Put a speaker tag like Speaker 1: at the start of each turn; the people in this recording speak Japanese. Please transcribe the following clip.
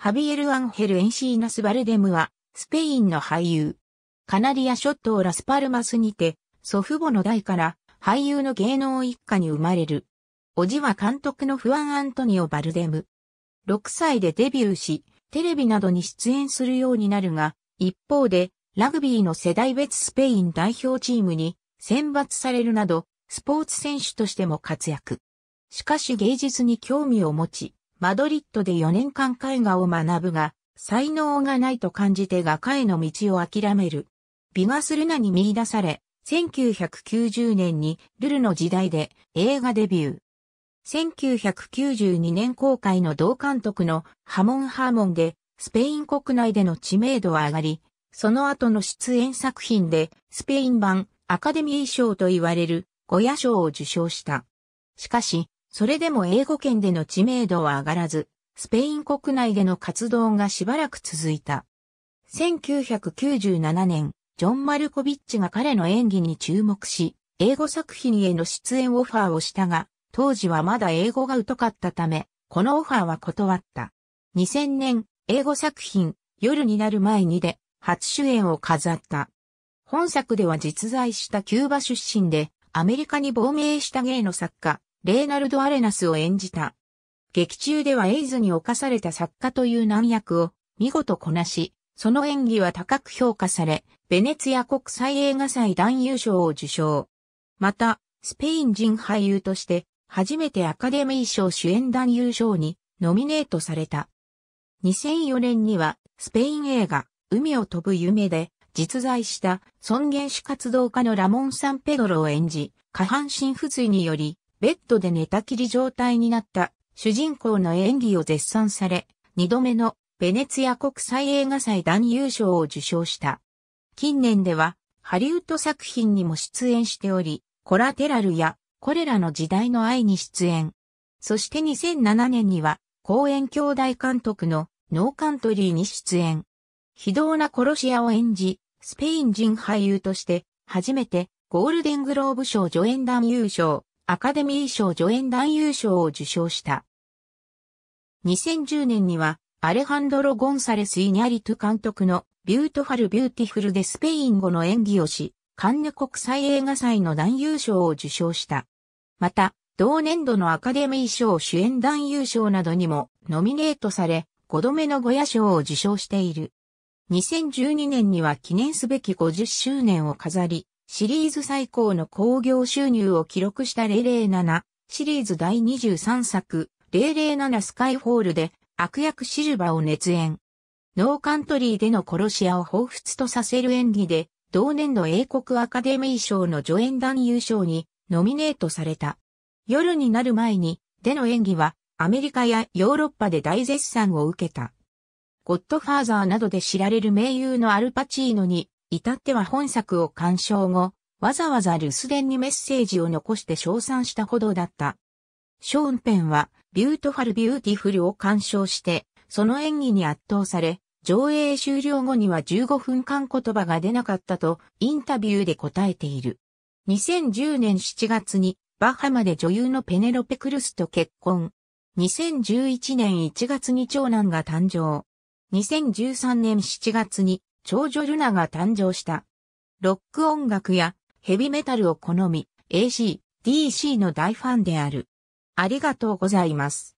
Speaker 1: ハビエル・アンヘル・エンシーナス・バルデムは、スペインの俳優。カナリア諸島ラスパルマスにて、祖父母の代から、俳優の芸能一家に生まれる。おじは監督のフアン・アントニオ・バルデム。6歳でデビューし、テレビなどに出演するようになるが、一方で、ラグビーの世代別スペイン代表チームに選抜されるなど、スポーツ選手としても活躍。しかし芸術に興味を持ち、マドリッドで4年間絵画を学ぶが、才能がないと感じて画家への道を諦める。ビガスルナに見出され、1990年にルルの時代で映画デビュー。1992年公開の同監督のハモン・ハーモンで、スペイン国内での知名度は上がり、その後の出演作品で、スペイン版アカデミー賞と言われるゴヤ賞を受賞した。しかし、それでも英語圏での知名度は上がらず、スペイン国内での活動がしばらく続いた。1997年、ジョン・マルコビッチが彼の演技に注目し、英語作品への出演オファーをしたが、当時はまだ英語が疎かったため、このオファーは断った。2000年、英語作品、夜になる前にで、初主演を飾った。本作では実在したキューバ出身で、アメリカに亡命した芸の作家、レーナルド・アレナスを演じた。劇中ではエイズに侵された作家という難役を見事こなし、その演技は高く評価され、ベネツィア国際映画祭男優賞を受賞。また、スペイン人俳優として、初めてアカデミー賞主演男優賞にノミネートされた。2004年には、スペイン映画、海を飛ぶ夢で、実在した尊厳主活動家のラモン・サンペドロを演じ、下半身不随により、ベッドで寝たきり状態になった主人公の演技を絶賛され、二度目のベネツィア国際映画祭男優賞を受賞した。近年ではハリウッド作品にも出演しており、コラテラルやコレラの時代の愛に出演。そして2007年には、公演兄弟監督のノーカントリーに出演。非道な殺し屋を演じ、スペイン人俳優として、初めてゴールデングローブ賞助演男優賞、アカデミー賞助演男優賞を受賞した。2010年には、アレハンドロ・ゴンサレス・イニャリト監督のビュートファル・ビューティフルでスペイン語の演技をし、カンヌ国際映画祭の男優賞を受賞した。また、同年度のアカデミー賞主演男優賞などにもノミネートされ、5度目のゴヤ賞を受賞している。2012年には記念すべき50周年を飾り、シリーズ最高の興行収入を記録した007、シリーズ第23作、007スカイホールで悪役シルバを熱演。ノーカントリーでの殺し屋を彷彿とさせる演技で、同年度英国アカデミー賞の助演団優勝にノミネートされた。夜になる前に、での演技はアメリカやヨーロッパで大絶賛を受けた。ゴッドファーザーなどで知られる名優のアルパチーノに至っては本作を鑑賞後、わざわざ留守電にメッセージを残して称賛したほどだった。ショーンペンは、ビュートファル・ビューティフルを鑑賞して、その演技に圧倒され、上映終了後には15分間言葉が出なかったと、インタビューで答えている。2010年7月に、バハマで女優のペネロペ・クルスと結婚。2011年1月に長男が誕生。2013年7月に長女ルナが誕生した。ロック音楽やヘビメタルを好み、AC、DC の大ファンである。ありがとうございます。